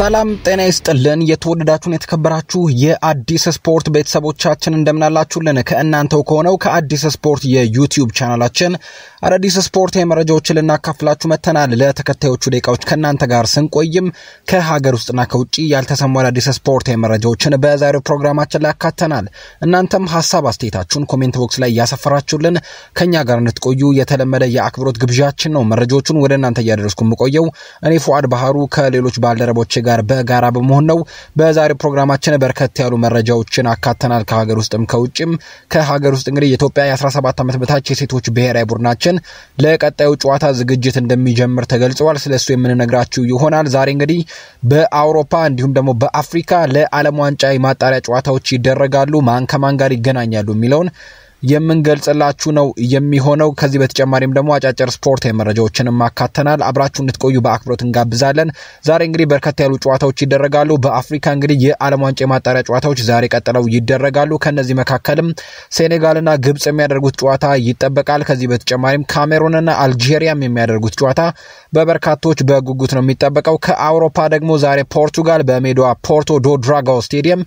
ሰላም ጤና ይስጥልን። የተወደዳችሁን የተከበራችሁ የአዲስ ስፖርት ቤተሰቦቻችን እንደምናላችሁልን ከእናንተው ከሆነው ከአዲስ ስፖርት የዩቲዩብ ቻናላችን አዳዲስ ስፖርታዊ መረጃዎችን ልናካፍላችሁ መተናል። ለተከታዮቹ ደቂቃዎች ከእናንተ ጋር ስንቆይም ከሀገር ውስጥና ከውጭ ያልተሰሙ አዳዲስ ስፖርታዊ መረጃዎችን በዛሬው ፕሮግራማችን ላይ ያካተናል። እናንተም ሀሳብ አስተያየታችሁን ኮሜንት ቦክስ ላይ እያሰፈራችሁልን ከእኛ ጋር እንድትቆዩ የተለመደ የአክብሮት ግብዣችን ነው። መረጃዎቹን ወደ እናንተ እያደረስኩ የምቆየው እኔ ፉአድ ባህሩ ከሌሎች ባልደረቦች ጋር ጋር በጋራ በመሆን ነው። በዛሬው ፕሮግራማችን በርከት ያሉ መረጃዎችን አካተናል። ከሀገር ውስጥም ከውጭም። ከሀገር ውስጥ እንግዲህ የኢትዮጵያ የ17 ዓመት በታች የሴቶች ብሔራዊ ቡድናችን ለቀጣዩ ጨዋታ ዝግጅት እንደሚጀምር ተገልጸዋል። ስለሱ የምንነግራችሁ ይሆናል። ዛሬ እንግዲህ በአውሮፓ እንዲሁም ደግሞ በአፍሪካ ለዓለም ዋንጫ የማጣሪያ ጨዋታዎች ይደረጋሉ። ማን ከማን ጋር ይገናኛሉ የሚለውን የምንገልጽላችሁ ነው የሚሆነው። ከዚህ በተጨማሪም ደግሞ አጫጭር ስፖርታዊ መረጃዎችንም አካተናል። አብራችሁ እንድትቆዩ በአክብሮት እንጋብዛለን። ዛሬ እንግዲህ በርከት ያሉ ጨዋታዎች ይደረጋሉ። በአፍሪካ እንግዲህ የዓለም ዋንጫ የማጣሪያ ጨዋታዎች ዛሬ ቀጥለው ይደረጋሉ። ከነዚህ መካከልም ሴኔጋልና ግብጽ የሚያደርጉት ጨዋታ ይጠበቃል። ከዚህ በተጨማሪም ካሜሩንና አልጄሪያም የሚያደርጉት ጨዋታ በበርካቶች በጉጉት ነው የሚጠበቀው። ከአውሮፓ ደግሞ ዛሬ ፖርቱጋል በሜዳዋ ፖርቶ ዶ ድራጋው ስቴዲየም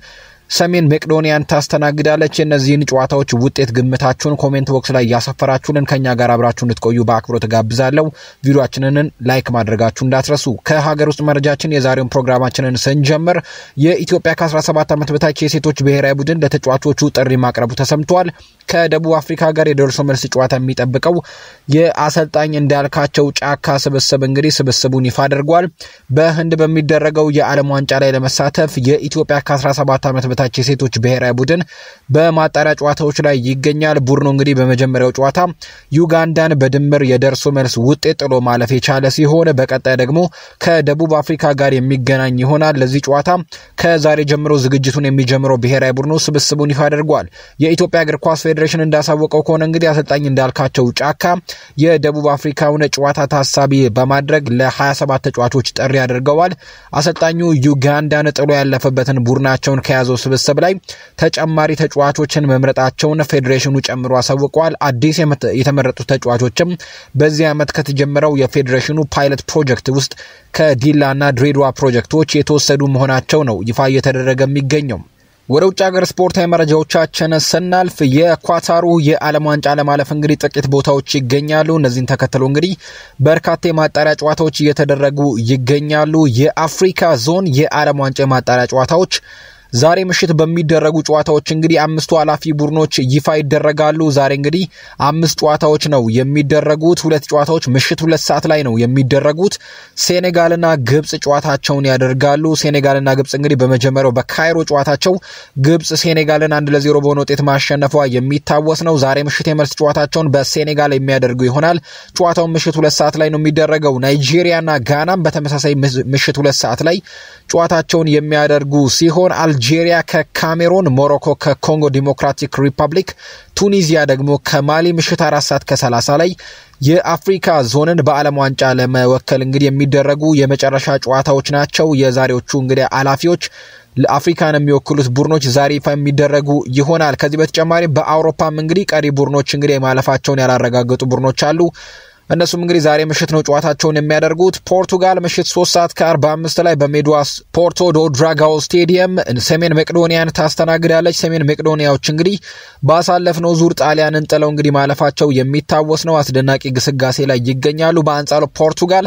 ሰሜን መቄዶኒያን ታስተናግዳለች። የእነዚህን ጨዋታዎች ውጤት ግምታችሁን ኮሜንት ቦክስ ላይ እያሰፈራችሁንን ከኛ ጋር አብራችሁ እንድትቆዩ በአክብሮት ጋብዛለሁ። ቪዲዮችንን ላይክ ማድረጋችሁ እንዳትረሱ። ከሀገር ውስጥ መረጃችን የዛሬውን ፕሮግራማችንን ስንጀምር የኢትዮጵያ ከ17 ዓመት በታች የሴቶች ብሔራዊ ቡድን ለተጫዋቾቹ ጥሪ ማቅረቡ ተሰምቷል። ከደቡብ አፍሪካ ጋር የደርሶ መልስ ጨዋታ የሚጠብቀው የአሰልጣኝ እንዳልካቸው ጫካ ስብስብ እንግዲህ ስብስቡን ይፋ አድርጓል። በህንድ በሚደረገው የዓለም ዋንጫ ላይ ለመሳተፍ የኢትዮጵያ ከ17 ዓመት በታች በታች የሴቶች ብሔራዊ ቡድን በማጣሪያ ጨዋታዎች ላይ ይገኛል። ቡድኑ እንግዲህ በመጀመሪያው ጨዋታ ዩጋንዳን በድምር የደርሶ መልስ ውጤት ጥሎ ማለፍ የቻለ ሲሆን በቀጣይ ደግሞ ከደቡብ አፍሪካ ጋር የሚገናኝ ይሆናል። ለዚህ ጨዋታ ከዛሬ ጀምሮ ዝግጅቱን የሚጀምረው ብሔራዊ ቡድኑ ስብስቡን ይፋ አድርጓል። የኢትዮጵያ እግር ኳስ ፌዴሬሽን እንዳሳወቀው ከሆነ እንግዲህ አሰልጣኝ እንዳልካቸው ጫካ የደቡብ አፍሪካውን ጨዋታ ታሳቢ በማድረግ ለ27 ተጫዋቾች ጥሪ አድርገዋል። አሰልጣኙ ዩጋንዳን ጥሎ ያለፈበትን ቡድናቸውን ከያዘው ስብስብ ላይ ተጨማሪ ተጫዋቾችን መምረጣቸውን ፌዴሬሽኑ ጨምሮ አሳውቀዋል። አዲስ የተመረጡት ተጫዋቾችም በዚህ ዓመት ከተጀመረው የፌዴሬሽኑ ፓይለት ፕሮጀክት ውስጥ ከዲላና ድሬዳዋ ፕሮጀክቶች የተወሰዱ መሆናቸው ነው ይፋ እየተደረገ የሚገኘው። ወደ ውጭ ሀገር ስፖርታዊ መረጃዎቻችን ስናልፍ የኳታሩ የዓለም ዋንጫ ለማለፍ እንግዲህ ጥቂት ቦታዎች ይገኛሉ። እነዚህን ተከትሎ እንግዲህ በርካታ የማጣሪያ ጨዋታዎች እየተደረጉ ይገኛሉ። የአፍሪካ ዞን የዓለም ዋንጫ የማጣሪያ ጨዋታዎች ዛሬ ምሽት በሚደረጉ ጨዋታዎች እንግዲህ አምስቱ ኃላፊ ቡድኖች ይፋ ይደረጋሉ። ዛሬ እንግዲህ አምስት ጨዋታዎች ነው የሚደረጉት። ሁለት ጨዋታዎች ምሽት ሁለት ሰዓት ላይ ነው የሚደረጉት። ሴኔጋልና ግብጽ ጨዋታቸውን ያደርጋሉ። ሴኔጋልና ግብጽ እንግዲህ በመጀመሪያው በካይሮ ጨዋታቸው ግብጽ ሴኔጋልን አንድ ለዜሮ በሆነ ውጤት ማሸነፏ የሚታወስ ነው። ዛሬ ምሽት የመልስ ጨዋታቸውን በሴኔጋል የሚያደርጉ ይሆናል። ጨዋታውን ምሽት ሁለት ሰዓት ላይ ነው የሚደረገው። ናይጄሪያና ጋናም በተመሳሳይ ምሽት ሁለት ሰዓት ላይ ጨዋታቸውን የሚያደርጉ ሲሆን አል አልጄሪያ ከካሜሮን፣ ሞሮኮ ከኮንጎ ዲሞክራቲክ ሪፐብሊክ፣ ቱኒዚያ ደግሞ ከማሊ ምሽት አራት ሰዓት ከ30 ላይ የአፍሪካ ዞንን በዓለም ዋንጫ ለመወከል እንግዲህ የሚደረጉ የመጨረሻ ጨዋታዎች ናቸው። የዛሬዎቹ እንግዲህ አላፊዎች ለአፍሪካን የሚወክሉት ቡድኖች ዛሬ ይፋ የሚደረጉ ይሆናል። ከዚህ በተጨማሪ በአውሮፓም እንግዲህ ቀሪ ቡድኖች እንግዲህ ማለፋቸውን ያላረጋገጡ ቡድኖች አሉ። እነሱም እንግዲህ ዛሬ ምሽት ነው ጨዋታቸውን የሚያደርጉት። ፖርቱጋል ምሽት ሶስት ሰዓት ከአርባ አምስት ላይ በሜድዋስ ፖርቶ ዶ ድራጋው ስቴዲየም ሰሜን መቄዶኒያን ታስተናግዳለች። ሰሜን መቄዶኒያዎች እንግዲህ ባሳለፍነው ዙር ጣሊያንን ጥለው እንግዲህ ማለፋቸው የሚታወስ ነው። አስደናቂ ግስጋሴ ላይ ይገኛሉ። በአንጻሩ ፖርቱጋል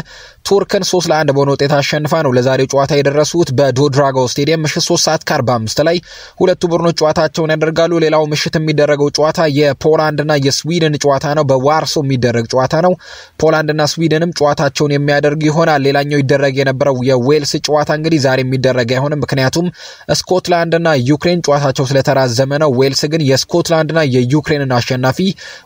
ቱርክን ሶስት ለአንድ በሆነ ውጤት አሸንፋ ነው ለዛሬው ጨዋታ የደረሱት ድራጋው ስቴዲየም ምሽት ሶስት ሰዓት ከአርባ አምስት ላይ ሁለቱ ቡድኖች ጨዋታቸውን ያደርጋሉ። ሌላው ምሽት የሚደረገው ጨዋታ የፖላንድና የስዊድን ጨዋታ ነው። በዋርሶ የሚደረግ ጨዋታ ነው። ፖላንድና ስዊድንም ጨዋታቸውን የሚያደርጉ ይሆናል። ሌላኛው ይደረግ የነበረው የዌልስ ጨዋታ እንግዲህ ዛሬ የሚደረግ አይሆንም፣ ምክንያቱም ስኮትላንድና ዩክሬን ጨዋታቸው ስለተራዘመ ነው። ዌልስ ግን የስኮትላንድና የዩክሬንን አሸናፊ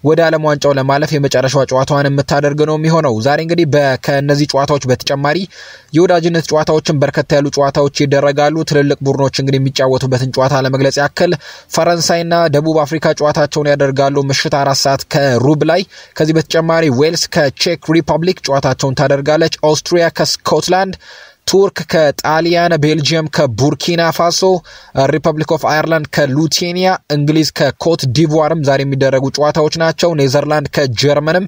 ወደ ዓለም ዋንጫው ለማለፍ የመጨረሻ ጨዋታዋን የምታደርግ ነው የሚሆነው። ዛሬ እንግዲህ ከእነዚህ ጨዋታዎች በተጨማሪ የወዳጅነት ጨዋታዎችን በርከታ ያሉ ጨዋታዎች ይደረጋሉ። ትልልቅ ቡድኖች እንግዲህ የሚጫወቱበትን ጨዋታ ለመግለጽ ያክል ፈረንሳይና ደቡብ አፍሪካ ጨዋታቸውን ያደርጋሉ ምሽት አራት ሰዓት ከሩብ ላይ። ከዚህ በተጨማሪ ዌልስ ከቼክ ሪፐብሊክ ጨዋታቸውን ታደርጋለች። ኦስትሪያ ከስኮትላንድ ቱርክ ከጣሊያን፣ ቤልጅየም ከቡርኪና ፋሶ፣ ሪፐብሊክ ኦፍ አየርላንድ ከሉቴኒያ፣ እንግሊዝ ከኮት ዲቮርም ዛሬ የሚደረጉ ጨዋታዎች ናቸው። ኔዘርላንድ ከጀርመንም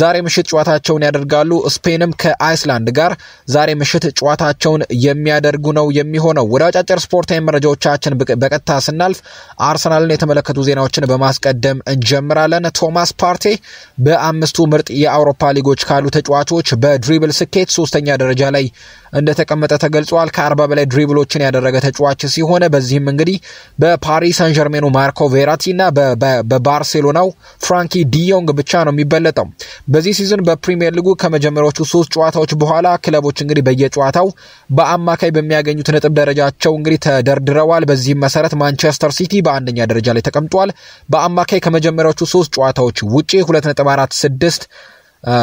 ዛሬ ምሽት ጨዋታቸውን ያደርጋሉ። ስፔንም ከአይስላንድ ጋር ዛሬ ምሽት ጨዋታቸውን የሚያደርጉ ነው የሚሆነው። ወደ አጫጭር ስፖርታዊ መረጃዎቻችን በቀጥታ ስናልፍ አርሰናልን የተመለከቱ ዜናዎችን በማስቀደም እንጀምራለን። ቶማስ ፓርቴ በአምስቱ ምርጥ የአውሮፓ ሊጎች ካሉ ተጫዋቾች በድሪብል ስኬት ሶስተኛ ደረጃ ላይ እንደተቀመጠ ተገልጿል። ከአርባ በላይ ድሪብሎችን ያደረገ ተጫዋች ሲሆን በዚህም እንግዲህ በፓሪስ ሰን ጀርሜኑ ማርኮ ቬራቲ እና በባርሴሎናው ፍራንኪ ዲዮንግ ብቻ ነው የሚበለጠው። በዚህ ሲዝን በፕሪሚየር ሊጉ ከመጀመሪያዎቹ ሶስት ጨዋታዎች በኋላ ክለቦች እንግዲህ በየጨዋታው በአማካይ በሚያገኙት ነጥብ ደረጃቸው እንግዲህ ተደርድረዋል። በዚህም መሰረት ማንቸስተር ሲቲ በአንደኛ ደረጃ ላይ ተቀምጧል። በአማካይ ከመጀመሪያዎቹ ሶስት ጨዋታዎች ውጪ ሁለት ነጥብ አራት ስድስት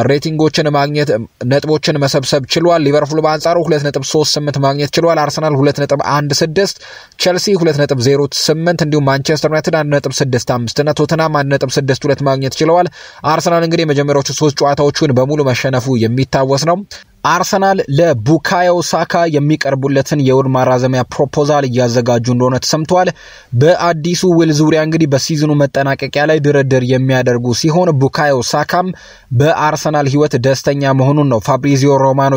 ሬቲንጎችን ማግኘት ነጥቦችን መሰብሰብ ችሏል። ሊቨርፑል በአንጻሩ 2.38 ማግኘት ችሏል። አርሰናል 2.16፣ ቸልሲ 2.08 እንዲሁም ማንቸስተር ዩናይትድ 1.65 እና ቶተናም 1.62 ማግኘት ችለዋል። አርሰናል እንግዲህ የመጀመሪያዎቹ ሶስት ጨዋታዎቹን በሙሉ መሸነፉ የሚታወስ ነው። አርሰናል ለቡካዮ ሳካ የሚቀርቡለትን የውል ማራዘሚያ ፕሮፖዛል እያዘጋጁ እንደሆነ ተሰምቷል። በአዲሱ ውል ዙሪያ እንግዲህ በሲዝኑ መጠናቀቂያ ላይ ድርድር የሚያደርጉ ሲሆን ቡካዮ ሳካም በአርሰናል ሕይወት ደስተኛ መሆኑን ነው ፋብሪዚዮ ሮማኖ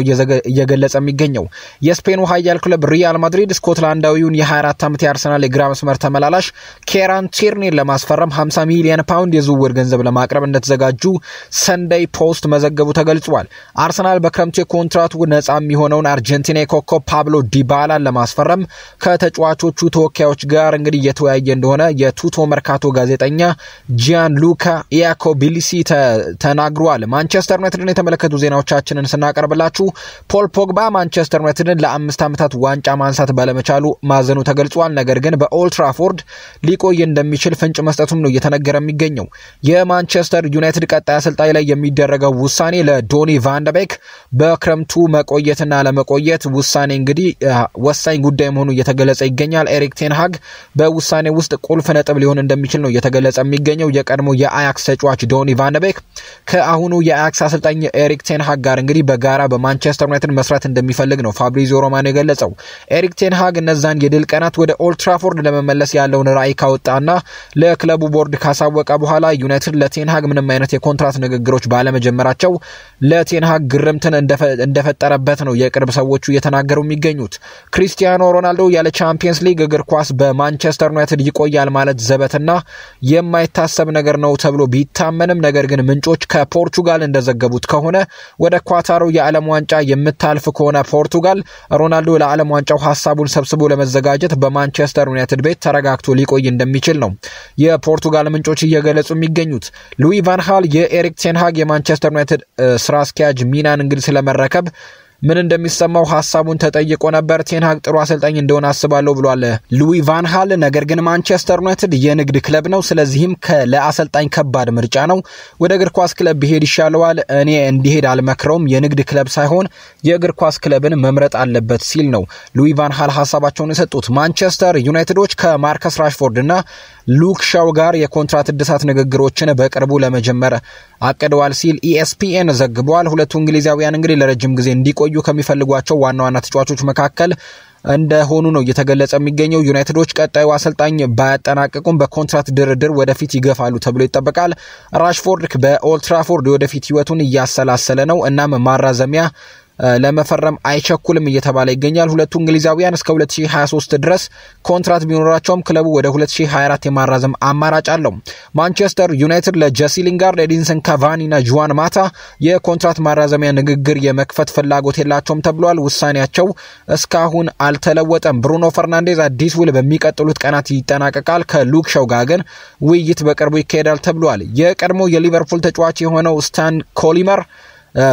እየገለጸ የሚገኘው። የስፔኑ ኃያል ክለብ ሪያል ማድሪድ ስኮትላንዳዊውን የ24 ዓመት የአርሰናል የግራ መስመር ተመላላሽ ኬራን ቲርኒን ለማስፈረም 50 ሚሊዮን ፓውንድ የዝውውር ገንዘብ ለማቅረብ እንደተዘጋጁ ሰንደይ ፖስት መዘገቡ ተገልጿል። አርሰናል በክረምቱ ከኮንትራቱ ነጻ የሚሆነውን አርጀንቲና የኮከብ ፓብሎ ዲባላን ለማስፈረም ከተጫዋቾቹ ተወካዮች ጋር እንግዲህ እየተወያየ እንደሆነ የቱቶ መርካቶ ጋዜጠኛ ጂያን ሉካ ኢያኮቢሊሲ ተናግሯል። ማንቸስተር ዩናይትድን የተመለከቱ ዜናዎቻችንን ስናቀርብላችሁ ፖል ፖግባ ማንቸስተር ዩናይትድን ለአምስት ዓመታት ዋንጫ ማንሳት ባለመቻሉ ማዘኑ ተገልጿል። ነገር ግን በኦልትራፎርድ ሊቆይ እንደሚችል ፍንጭ መስጠቱም ነው እየተነገረ የሚገኘው። የማንቸስተር ዩናይትድ ቀጣይ አሰልጣኝ ላይ የሚደረገው ውሳኔ ለዶኒ ቫንደቤክ በክ በክረምቱ መቆየትና ለመቆየት ውሳኔ እንግዲህ ወሳኝ ጉዳይ መሆኑ እየተገለጸ ይገኛል። ኤሪክ ቴንሃግ በውሳኔ ውስጥ ቁልፍ ነጥብ ሊሆን እንደሚችል ነው እየተገለጸ የሚገኘው። የቀድሞ የአያክስ ተጫዋች ዶኒ ቫንቤክ ከአሁኑ የአያክስ አሰልጣኝ ኤሪክ ቴንሃግ ጋር እንግዲህ በጋራ በማንቸስተር ዩናይትድ መስራት እንደሚፈልግ ነው ፋብሪዚዮ ሮማኖ የገለጸው። ኤሪክ ቴንሃግ እነዛን የድል ቀናት ወደ ኦልትራፎርድ ለመመለስ ያለውን ራዕይ ካወጣና ለክለቡ ቦርድ ካሳወቀ በኋላ ዩናይትድ ለቴንሃግ ምንም አይነት የኮንትራት ንግግሮች ባለመጀመራቸው ለቴንሃግ ግርምትን እንደፈ እንደፈጠረበት ነው የቅርብ ሰዎቹ እየተናገሩ የሚገኙት። ክሪስቲያኖ ሮናልዶ ያለ ቻምፒየንስ ሊግ እግር ኳስ በማንቸስተር ዩናይትድ ይቆያል ማለት ዘበትና የማይታሰብ ነገር ነው ተብሎ ቢታመንም፣ ነገር ግን ምንጮች ከፖርቹጋል እንደዘገቡት ከሆነ ወደ ኳታሩ የዓለም ዋንጫ የምታልፍ ከሆነ ፖርቱጋል ሮናልዶ ለዓለም ዋንጫው ሀሳቡን ሰብስቦ ለመዘጋጀት በማንቸስተር ዩናይትድ ቤት ተረጋግቶ ሊቆይ እንደሚችል ነው የፖርቱጋል ምንጮች እየገለጹ የሚገኙት። ሉዊ ቫንሃል የኤሪክ ቴንሃግ የማንቸስተር ዩናይትድ ስራ አስኪያጅ ሚናን እንግዲህ ስለመ ሲረከብ ምን እንደሚሰማው ሀሳቡን ተጠይቆ ነበር። ቴንሃግ ጥሩ አሰልጣኝ እንደሆነ አስባለሁ ብሏል ሉዊ ቫን ሃል። ነገር ግን ማንቸስተር ዩናይትድ የንግድ ክለብ ነው፣ ስለዚህም ለአሰልጣኝ ከባድ ምርጫ ነው። ወደ እግር ኳስ ክለብ ቢሄድ ይሻለዋል። እኔ እንዲሄድ አልመክረውም። የንግድ ክለብ ሳይሆን የእግር ኳስ ክለብን መምረጥ አለበት ሲል ነው ሉዊ ቫን ሃል ሀሳባቸውን የሰጡት። ማንቸስተር ዩናይትዶች ከማርከስ ራሽፎርድ እና ሉክ ሻው ጋር የኮንትራት እድሳት ንግግሮችን በቅርቡ ለመጀመር አቅደዋል ሲል ኢኤስፒኤን e ዘግቧል። ሁለቱ እንግሊዛውያን እንግዲህ ለረጅም ጊዜ እንዲቆዩ ከሚፈልጓቸው ዋና ዋና ተጫዋቾች መካከል እንደሆኑ ነው እየተገለጸ የሚገኘው። ዩናይትዶች ቀጣዩ አሰልጣኝ ባያጠናቀቁም በኮንትራት ድርድር ወደፊት ይገፋሉ ተብሎ ይጠበቃል። ራሽፎርድ በኦልትራፎርድ ወደፊት ህይወቱን እያሰላሰለ ነው። እናም ማራዘሚያ ለመፈረም አይቸኩልም እየተባለ ይገኛል። ሁለቱ እንግሊዛውያን እስከ 2023 ድረስ ኮንትራት ቢኖራቸውም ክለቡ ወደ 2024 የማራዘም አማራጭ አለው። ማንቸስተር ዩናይትድ ለጀሲ ሊንጋርድ፣ ኤዲንሰን ካቫኒ ና ጁዋን ማታ የኮንትራት ማራዘሚያ ንግግር የመክፈት ፍላጎት የላቸውም ተብሏል። ውሳኔያቸው እስካሁን አልተለወጠም። ብሩኖ ፈርናንዴዝ አዲስ ውል በሚቀጥሉት ቀናት ይጠናቀቃል። ከሉክ ሸው ጋር ግን ውይይት በቅርቡ ይካሄዳል ተብሏል። የቀድሞ የሊቨርፑል ተጫዋች የሆነው ስታን ኮሊመር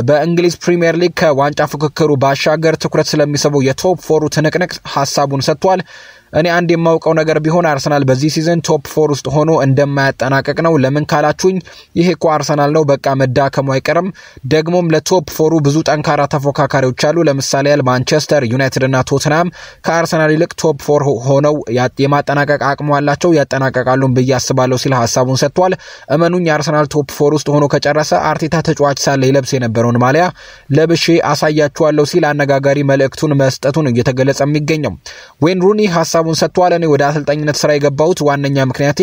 በእንግሊዝ ፕሪምየር ሊግ ከዋንጫ ፉክክሩ ባሻገር ትኩረት ስለሚስበው የቶፕ ፎሩ ትንቅንቅ ሀሳቡን ሰጥቷል። እኔ አንድ የማውቀው ነገር ቢሆን አርሰናል በዚህ ሲዝን ቶፕ ፎር ውስጥ ሆኖ እንደማያጠናቀቅ ነው። ለምን ካላችሁኝ ይሄ እኮ አርሰናል ነው፣ በቃ መዳከሙ አይቀርም። ደግሞም ለቶፕ ፎሩ ብዙ ጠንካራ ተፎካካሪዎች አሉ። ለምሳሌ ያህል ማንቸስተር ዩናይትድ እና ቶትናም ከአርሰናል ይልቅ ቶፕ ፎር ሆነው የማጠናቀቅ አቅሙ አላቸው፣ ያጠናቀቃሉን ብዬ አስባለሁ ሲል ሀሳቡን ሰጥቷል። እመኑኝ የአርሰናል ቶፕ ፎር ውስጥ ሆኖ ከጨረሰ አርቴታ ተጫዋች ሳለ ይለብስ የነበረውን ማሊያ ለብሼ አሳያችኋለሁ ሲል አነጋጋሪ መልእክቱን መስጠቱን እየተገለጸ የሚገኘው ዌይን ሩኒ ሀሳቡ ሀሳቡን ሰጥቷል። እኔ ወደ አሰልጣኝነት ስራ የገባሁት ዋነኛ ምክንያቴ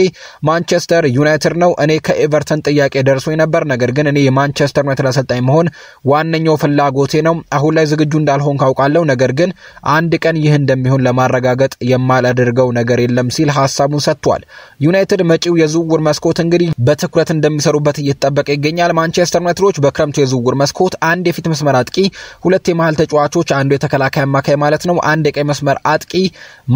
ማንቸስተር ዩናይትድ ነው። እኔ ከኤቨርተን ጥያቄ ደርሶ ነበር፣ ነገር ግን እኔ የማንቸስተር ዩናይትድ አሰልጣኝ መሆን ዋነኛው ፍላጎቴ ነው። አሁን ላይ ዝግጁ እንዳልሆን ካውቃለሁ፣ ነገር ግን አንድ ቀን ይህ እንደሚሆን ለማረጋገጥ የማላደርገው ነገር የለም ሲል ሀሳቡን ሰጥቷል። ዩናይትድ መጪው የዝውውር መስኮት እንግዲህ በትኩረት እንደሚሰሩበት እየተጠበቀ ይገኛል። ማንቸስተር ዩናይትዶች በክረምቱ የዝውውር መስኮት አንድ የፊት መስመር አጥቂ፣ ሁለት የመሀል ተጫዋቾች፣ አንዱ የተከላካይ አማካይ ማለት ነው፣ አንድ የቀይ መስመር አጥቂ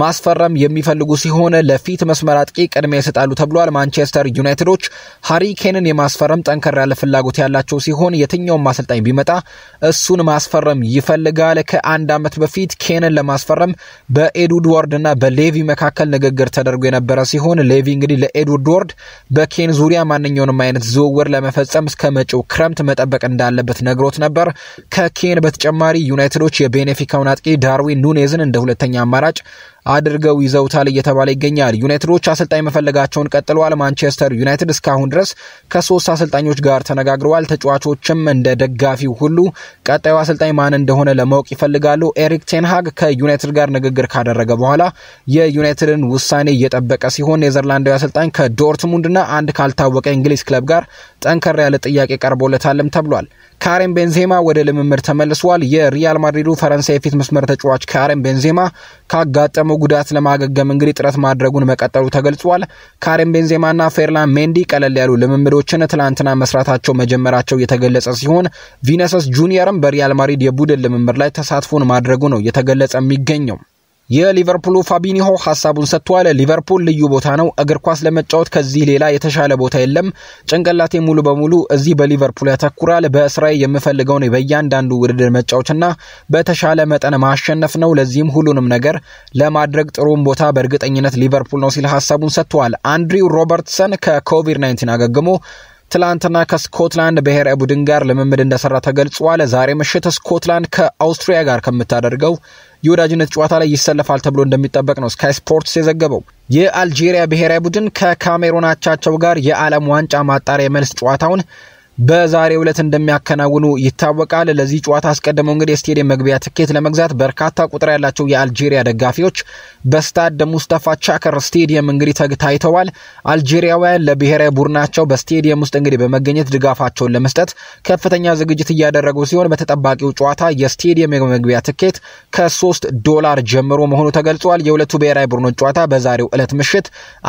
ማስፈ እንዲያስፈረም የሚፈልጉ ሲሆን ለፊት መስመር አጥቂ ቅድሚያ ይሰጣሉ ተብሏል። ማንቸስተር ዩናይትዶች ሃሪ ኬንን የማስፈረም ጠንከር ያለ ፍላጎት ያላቸው ሲሆን የትኛውም አሰልጣኝ ቢመጣ እሱን ማስፈረም ይፈልጋል። ከአንድ ዓመት በፊት ኬንን ለማስፈረም በኤድዋርድ ወርድና በሌቪ መካከል ንግግር ተደርጎ የነበረ ሲሆን ሌቪ እንግዲህ ለኤድዋርድ ዎርድ በኬን ዙሪያ ማንኛውንም አይነት ዝውውር ለመፈጸም እስከ መጪው ክረምት መጠበቅ እንዳለበት ነግሮት ነበር። ከኬን በተጨማሪ ዩናይትዶች የቤኔፊካውን አጥቂ ዳርዊን ኑኔዝን እንደ ሁለተኛ አማራጭ አድርገው ይዘውታል እየተባለ ይገኛል። ዩናይትዶች አሰልጣኝ መፈለጋቸውን ቀጥለዋል። ማንቸስተር ዩናይትድ እስካሁን ድረስ ከሶስት አሰልጣኞች ጋር ተነጋግረዋል። ተጫዋቾችም እንደ ደጋፊው ሁሉ ቀጣዩ አሰልጣኝ ማን እንደሆነ ለማወቅ ይፈልጋሉ። ኤሪክ ቴንሃግ ከዩናይትድ ጋር ንግግር ካደረገ በኋላ የዩናይትድን ውሳኔ እየጠበቀ ሲሆን ኔዘርላንዳዊ አሰልጣኝ ከዶርትሙንድና አንድ ካልታወቀ እንግሊዝ ክለብ ጋር ጠንከር ያለ ጥያቄ ቀርቦለታልም ተብሏል። ካሬም ቤንዜማ ወደ ልምምድ ተመልሷል። የሪያል ማድሪዱ ፈረንሳይ የፊት መስመር ተጫዋች ካሬም ቤንዜማ ካጋጠመው ጉዳት ለማገገም እንግዲህ ጥረት ማድረጉን መቀጠሉ ተገልጿል። ካሬም ቤንዜማና ፌርላን ሜንዲ ቀለል ያሉ ልምምዶችን ትላንትና መስራታቸው መጀመራቸው የተገለጸ ሲሆን ቪነሰስ ጁኒየርም በሪያል ማድሪድ የቡድን ልምምድ ላይ ተሳትፎን ማድረጉ ነው እየተገለጸ የሚገኘው። የሊቨርፑሉ ፋቢኒሆ ሀሳቡን ሰጥቷል። ሊቨርፑል ልዩ ቦታ ነው። እግር ኳስ ለመጫወት ከዚህ ሌላ የተሻለ ቦታ የለም። ጭንቅላቴ ሙሉ በሙሉ እዚህ በሊቨርፑል ያተኩራል። በስራዬ የምፈልገውን በእያንዳንዱ ውድድር መጫወትና በተሻለ መጠን ማሸነፍ ነው። ለዚህም ሁሉንም ነገር ለማድረግ ጥሩም ቦታ በእርግጠኝነት ሊቨርፑል ነው ሲል ሀሳቡን ሰጥቷል። አንድሪው ሮበርትሰን ከኮቪድ-19 አገግሞ ትላንትና ከስኮትላንድ ብሔራዊ ቡድን ጋር ልምምድ እንደሰራ ተገልጿል። ዛሬ ምሽት ስኮትላንድ ከአውስትሪያ ጋር ከምታደርገው የወዳጅነት ጨዋታ ላይ ይሰለፋል ተብሎ እንደሚጠበቅ ነው ስካይ ስፖርትስ የዘገበው። የአልጄሪያ ብሔራዊ ቡድን ከካሜሩን አቻቸው ጋር የዓለም ዋንጫ ማጣሪያ የመልስ ጨዋታውን በዛሬው ዕለት እንደሚያከናውኑ ይታወቃል። ለዚህ ጨዋታ አስቀድመው እንግዲህ የስቴዲየም መግቢያ ትኬት ለመግዛት በርካታ ቁጥር ያላቸው የአልጄሪያ ደጋፊዎች በስታድ ሙስጠፋ ቻከር ስቴዲየም እንግዲህ ታይተዋል። አልጄሪያውያን ለብሔራዊ ቡድናቸው በስቴዲየም ውስጥ እንግዲህ በመገኘት ድጋፋቸውን ለመስጠት ከፍተኛ ዝግጅት እያደረጉ ሲሆን በተጠባቂው ጨዋታ የስቴዲየም የመግቢያ ትኬት ከሶስት ዶላር ጀምሮ መሆኑ ተገልጿል። የሁለቱ ብሔራዊ ቡድኖች ጨዋታ በዛሬው ዕለት ምሽት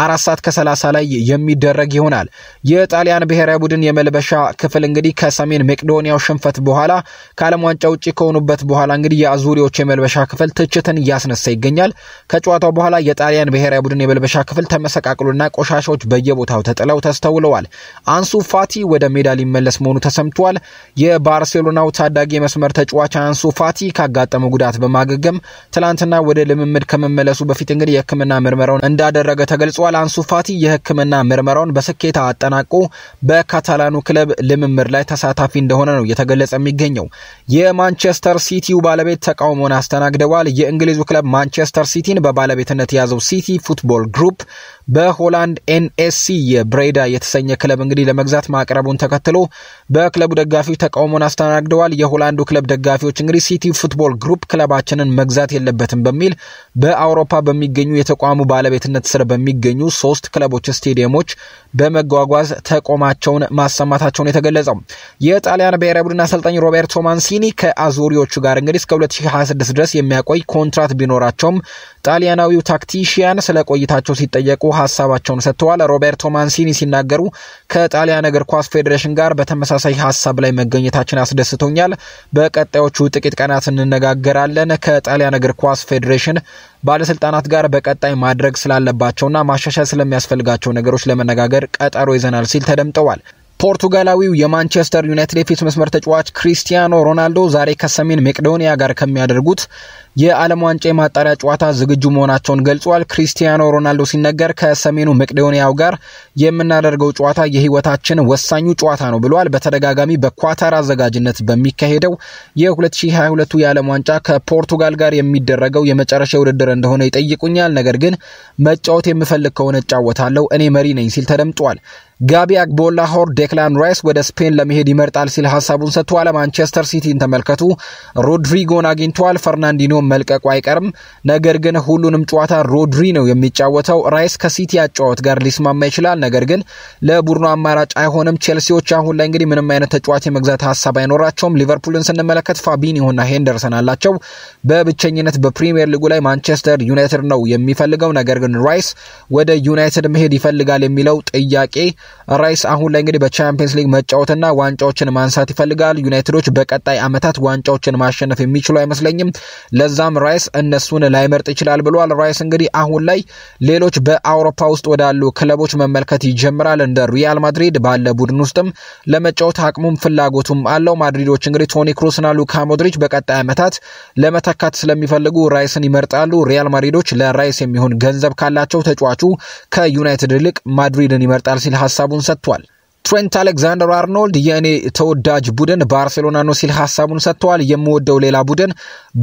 አራት ሰዓት ከሰላሳ ላይ የሚደረግ ይሆናል። የጣሊያን ብሔራዊ ቡድን የመልበሻ ክፍል እንግዲህ ከሰሜን መቄዶኒያው ሽንፈት በኋላ ከዓለም ዋንጫ ውጭ ከሆኑበት በኋላ እንግዲህ የአዙሪዎች የመልበሻ ክፍል ትችትን እያስነሳ ይገኛል። ከጨዋታው በኋላ የጣሊያን ብሔራዊ ቡድን የመልበሻ ክፍል ተመሰቃቅሎና ቆሻሻዎች በየቦታው ተጥለው ተስተውለዋል። አንሱ ፋቲ ወደ ሜዳ ሊመለስ መሆኑ ተሰምቷል። የባርሴሎናው ታዳጊ የመስመር ተጫዋች አንሱ ፋቲ ካጋጠመው ጉዳት በማገገም ትላንትና ወደ ልምምድ ከመመለሱ በፊት እንግዲህ የሕክምና ምርመራውን እንዳደረገ ተገልጿል። አንሱ ፋቲ የሕክምና ምርመራውን በስኬት አጠናቆ በካታላኑ ክለብ ልምምድ ላይ ተሳታፊ እንደሆነ ነው እየተገለጸ የሚገኘው። የማንቸስተር ሲቲው ባለቤት ተቃውሞን አስተናግደዋል። የእንግሊዙ ክለብ ማንቸስተር ሲቲን በባለቤትነት የያዘው ሲቲ ፉትቦል ግሩፕ በሆላንድ ኤንኤስሲ የብሬዳ የተሰኘ ክለብ እንግዲህ ለመግዛት ማቅረቡን ተከትሎ በክለቡ ደጋፊዎች ተቃውሞን አስተናግደዋል። የሆላንዱ ክለብ ደጋፊዎች እንግዲህ ሲቲ ፉትቦል ግሩፕ ክለባችንን መግዛት የለበትም በሚል በአውሮፓ በሚገኙ የተቋሙ ባለቤትነት ስር በሚገኙ ሶስት ክለቦች ስቴዲየሞች በመጓጓዝ ተቆማቸውን ማሰማታቸውን የተገለጸው የጣሊያን ብሔራዊ ቡድን አሰልጣኝ ሮቤርቶ ማንሲኒ ከአዙሪዎቹ ጋር እንግዲህ እስከ 2026 ድረስ የሚያቆይ ኮንትራት ቢኖራቸውም ጣሊያናዊው ታክቲሽያን ስለ ቆይታቸው ሲጠየቁ ሀሳባቸውን ሰጥተዋል። ሮቤርቶ ማንሲኒ ሲናገሩ ከጣሊያን እግር ኳስ ፌዴሬሽን ጋር በተመሳ ተመሳሳይ ሀሳብ ላይ መገኘታችን አስደስቶኛል። በቀጣዮቹ ጥቂት ቀናት እንነጋገራለን። ከጣሊያን እግር ኳስ ፌዴሬሽን ባለስልጣናት ጋር በቀጣይ ማድረግ ስላለባቸውና ማሻሻል ስለሚያስፈልጋቸው ነገሮች ለመነጋገር ቀጠሮ ይዘናል ሲል ተደምጠዋል። ፖርቱጋላዊው የማንቸስተር ዩናይትድ የፊት መስመር ተጫዋች ክሪስቲያኖ ሮናልዶ ዛሬ ከሰሜን መቄዶኒያ ጋር ከሚያደርጉት የዓለም ዋንጫ የማጣሪያ ጨዋታ ዝግጁ መሆናቸውን ገልጿል። ክሪስቲያኖ ሮናልዶ ሲነገር ከሰሜኑ መቅዶኒያው ጋር የምናደርገው ጨዋታ የህይወታችን ወሳኙ ጨዋታ ነው ብለዋል። በተደጋጋሚ በኳታር አዘጋጅነት በሚካሄደው የ2022 የዓለም ዋንጫ ከፖርቱጋል ጋር የሚደረገው የመጨረሻ ውድድር እንደሆነ ይጠይቁኛል፣ ነገር ግን መጫወት የምፈልግ ከሆነ እጫወታለሁ። እኔ መሪ ነኝ ሲል ተደምጧል። ጋቢ አግቦላ ሆር ዴክላን ራይስ ወደ ስፔን ለመሄድ ይመርጣል ሲል ሀሳቡን ሰጥቷል። ማንቸስተር ሲቲን ተመልከቱ። ሮድሪጎን አግኝቷል። ፈርናንዲኖ መልቀቁ አይቀርም። ነገር ግን ሁሉንም ጨዋታ ሮድሪ ነው የሚጫወተው። ራይስ ከሲቲ አጫወት ጋር ሊስማማ ይችላል፣ ነገር ግን ለቡድኑ አማራጭ አይሆንም። ቼልሲዎች አሁን ላይ እንግዲህ ምንም አይነት ተጫዋች የመግዛት ሀሳብ አይኖራቸውም። ሊቨርፑልን ስንመለከት ፋቢኒዮና ሄንደርሰን አላቸው። በብቸኝነት በፕሪሚየር ሊጉ ላይ ማንቸስተር ዩናይትድ ነው የሚፈልገው። ነገር ግን ራይስ ወደ ዩናይትድ መሄድ ይፈልጋል የሚለው ጥያቄ ራይስ አሁን ላይ እንግዲህ በቻምፒየንስ ሊግ መጫወትና ዋንጫዎችን ማንሳት ይፈልጋል። ዩናይትዶች በቀጣይ ዓመታት ዋንጫዎችን ማሸነፍ የሚችሉ አይመስለኝም። ለዛ ለዛም ራይስ እነሱን ላይመርጥ ይችላል ብሏል። ራይስ እንግዲህ አሁን ላይ ሌሎች በአውሮፓ ውስጥ ወዳሉ ክለቦች መመልከት ይጀምራል። እንደ ሪያል ማድሪድ ባለ ቡድን ውስጥም ለመጫወት አቅሙም ፍላጎቱም አለው። ማድሪዶች እንግዲህ ቶኒ ክሮስና ሉካ ሞድሪች በቀጣይ ዓመታት ለመተካት ስለሚፈልጉ ራይስን ይመርጣሉ። ሪያል ማድሪዶች ለራይስ የሚሆን ገንዘብ ካላቸው ተጫዋቹ ከዩናይትድ ይልቅ ማድሪድን ይመርጣል ሲል ሀሳቡን ሰጥቷል። ትሬንት አሌክዛንደር አርኖልድ የእኔ ተወዳጅ ቡድን ባርሴሎና ነው ሲል ሀሳቡን ሰጥተዋል። የምወደው ሌላ ቡድን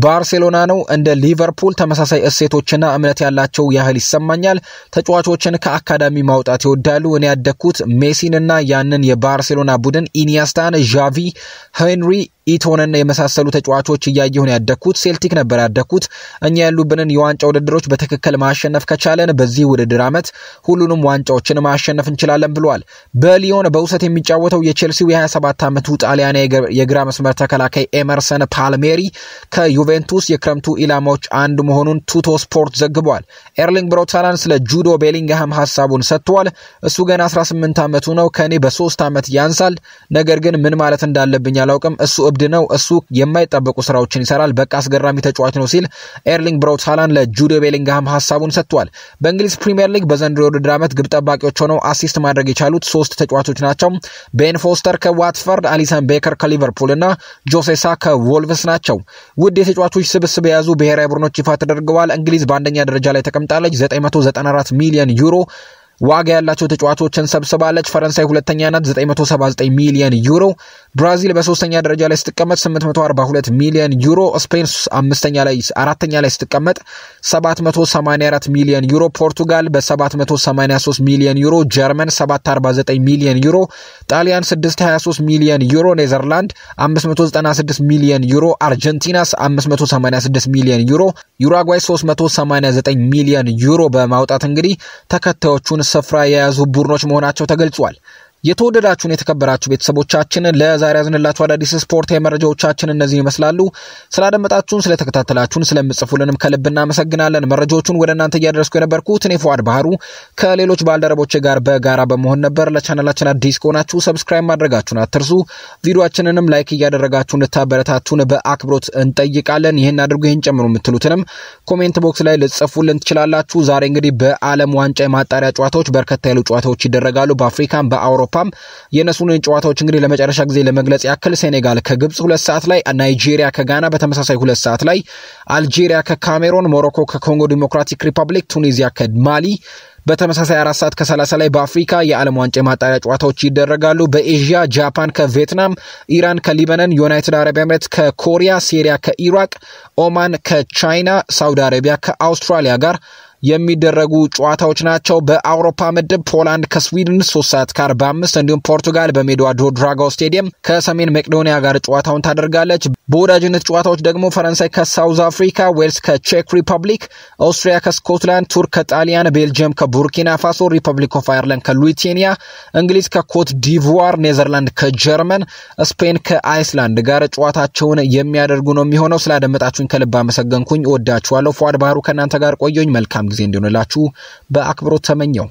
ባርሴሎና ነው። እንደ ሊቨርፑል ተመሳሳይ እሴቶችና እምነት ያላቸው ያህል ይሰማኛል። ተጫዋቾችን ከአካዳሚ ማውጣት ይወዳሉ። እኔ ያደግኩት ሜሲንና ያንን የባርሴሎና ቡድን ኢኒያስታን፣ ዣቪ፣ ሄንሪ ኢቶንን የመሳሰሉ ተጫዋቾች እያየሁን ያደግኩት ሴልቲክ ነበር ያደግኩት። እኛ ያሉብንን የዋንጫ ውድድሮች በትክክል ማሸነፍ ከቻለን በዚህ ውድድር ዓመት ሁሉንም ዋንጫዎችን ማሸነፍ እንችላለን ብለዋል። በሊዮን በውሰት የሚጫወተው የቼልሲው የ27 ዓመቱ ጣሊያና የግራ መስመር ተከላካይ ኤመርሰን ፓልሜሪ ከዩቬንቱስ የክረምቱ ኢላማዎች አንዱ መሆኑን ቱቶ ስፖርት ዘግቧል። ኤርሊንግ ብሮታላን ስለ ጁዶ ቤሊንግሃም ሀሳቡን ሰጥቷል። እሱ ገና 18 ዓመቱ ነው። ከእኔ በሶስት ዓመት ያንሳል። ነገር ግን ምን ማለት እንዳለብኝ አላውቅም እሱ እብድ ነው፣ እሱ የማይጠበቁ ስራዎችን ይሰራል፣ በቃ አስገራሚ ተጫዋች ነው ሲል ኤርሊንግ ብራውት ሃላንድ ለጁዶ ቤሊንግሃም ሀሳቡን ሰጥቷል። በእንግሊዝ ፕሪምየር ሊግ በዘንድሮ የውድድር ዓመት ግብ ጠባቂዎች ሆነው አሲስት ማድረግ የቻሉት ሶስት ተጫዋቾች ናቸው። ቤን ፎስተር ከዋትፈርድ፣ አሊሰን ቤከር ከሊቨርፑል እና ጆሴሳ ከቮልቭስ ናቸው። ውድ የተጫዋቾች ስብስብ የያዙ ብሔራዊ ቡድኖች ይፋ ተደርገዋል። እንግሊዝ በአንደኛ ደረጃ ላይ ተቀምጣለች 994 ሚሊዮን ዩሮ ዋጋ ያላቸው ተጫዋቾችን ሰብስባለች። ፈረንሳይ ሁለተኛ ናት 979 ሚሊዮን ዩሮ። ብራዚል በሶስተኛ ደረጃ ላይ ስትቀመጥ 842 ሚሊዮን ዩሮ። ስፔን አምስተኛ ላይ አራተኛ ላይ ስትቀመጥ 784 ሚሊዮን ዩሮ። ፖርቱጋል በ783 ሚሊዮን ዩሮ። ጀርመን 749 ሚሊዮን ዩሮ። ጣሊያን 623 ሚሊዮን ዩሮ። ኔዘርላንድ 596 ሚሊዮን ዩሮ። አርጀንቲና 586 ሚሊዮን ዩሮ። ዩራጓይ 389 ሚሊዮን ዩሮ በማውጣት እንግዲህ ተከታዮቹን ስፍራ የያዙ ቡድኖች መሆናቸው ተገልጿል። የተወደዳችሁን የተከበራችሁ ቤተሰቦቻችን ለዛሬ ያዝንላችሁ አዳዲስ ስፖርታዊ መረጃዎቻችን እነዚህ ይመስላሉ። ስላደመጣችሁን፣ ስለተከታተላችሁን፣ ስለምጽፉልንም ከልብ እናመሰግናለን። መረጃዎቹን ወደ እናንተ እያደረስኩ የነበርኩት እኔ ፉአድ ባህሩ ከሌሎች ባልደረቦች ጋር በጋራ በመሆን ነበር። ለቻናላችን አዲስ ከሆናችሁ ሰብስክራይብ ማድረጋችሁን አትርሱ። ቪዲዮችንንም ላይክ እያደረጋችሁ እንድታበረታቱን በአክብሮት እንጠይቃለን። ይህን አድርጉ፣ ይህን ጨምሩ የምትሉትንም ኮሜንት ቦክስ ላይ ልጽፉልን ትችላላችሁ። ዛሬ እንግዲህ በዓለም ዋንጫ የማጣሪያ ጨዋታዎች በርከታ ያሉ ጨዋታዎች ይደረጋሉ። በአፍሪካም በአውሮፓ አውሮፓም የእነሱን ጨዋታዎች እንግዲህ ለመጨረሻ ጊዜ ለመግለጽ ያክል ሴኔጋል ከግብጽ ሁለት ሰዓት ላይ፣ ናይጄሪያ ከጋና በተመሳሳይ ሁለት ሰዓት ላይ፣ አልጄሪያ ከካሜሮን፣ ሞሮኮ ከኮንጎ ዲሞክራቲክ ሪፐብሊክ፣ ቱኒዚያ ከማሊ በተመሳሳይ አራት ሰዓት ከሰላሳ ላይ በአፍሪካ የዓለም ዋንጫ የማጣሪያ ጨዋታዎች ይደረጋሉ። በኤዥያ ጃፓን ከቪየትናም፣ ኢራን ከሊበነን፣ ዩናይትድ አረብ ኤምሬት ከኮሪያ፣ ሲሪያ ከኢራቅ፣ ኦማን ከቻይና፣ ሳውዲ አረቢያ ከአውስትራሊያ ጋር የሚደረጉ ጨዋታዎች ናቸው። በአውሮፓ ምድብ ፖላንድ ከስዊድን ሶስት ሰዓት ከአርባ አምስት እንዲሁም ፖርቱጋል በሜዳዋ ዶ ድራጋው ስቴዲየም ከሰሜን መቄዶኒያ ጋር ጨዋታውን ታደርጋለች። በወዳጅነት ጨዋታዎች ደግሞ ፈረንሳይ ከሳውዝ አፍሪካ፣ ዌልስ ከቼክ ሪፐብሊክ፣ ኦስትሪያ ከስኮትላንድ፣ ቱርክ ከጣሊያን፣ ቤልጅየም ከቡርኪና ፋሶ፣ ሪፐብሊክ ኦፍ አይርላንድ ከሉዊቴኒያ፣ እንግሊዝ ከኮት ዲቮር፣ ኔዘርላንድ ከጀርመን፣ ስፔን ከአይስላንድ ጋር ጨዋታቸውን የሚያደርጉ ነው የሚሆነው። ስላደመጣችሁኝ ከልብ አመሰገንኩኝ። ወዳችኋለሁ። ፏድ ባህሩ ከእናንተ ጋር ቆየኝ። መልካም ጊዜ እንዲሆንላችሁ በአክብሮት ተመኘው።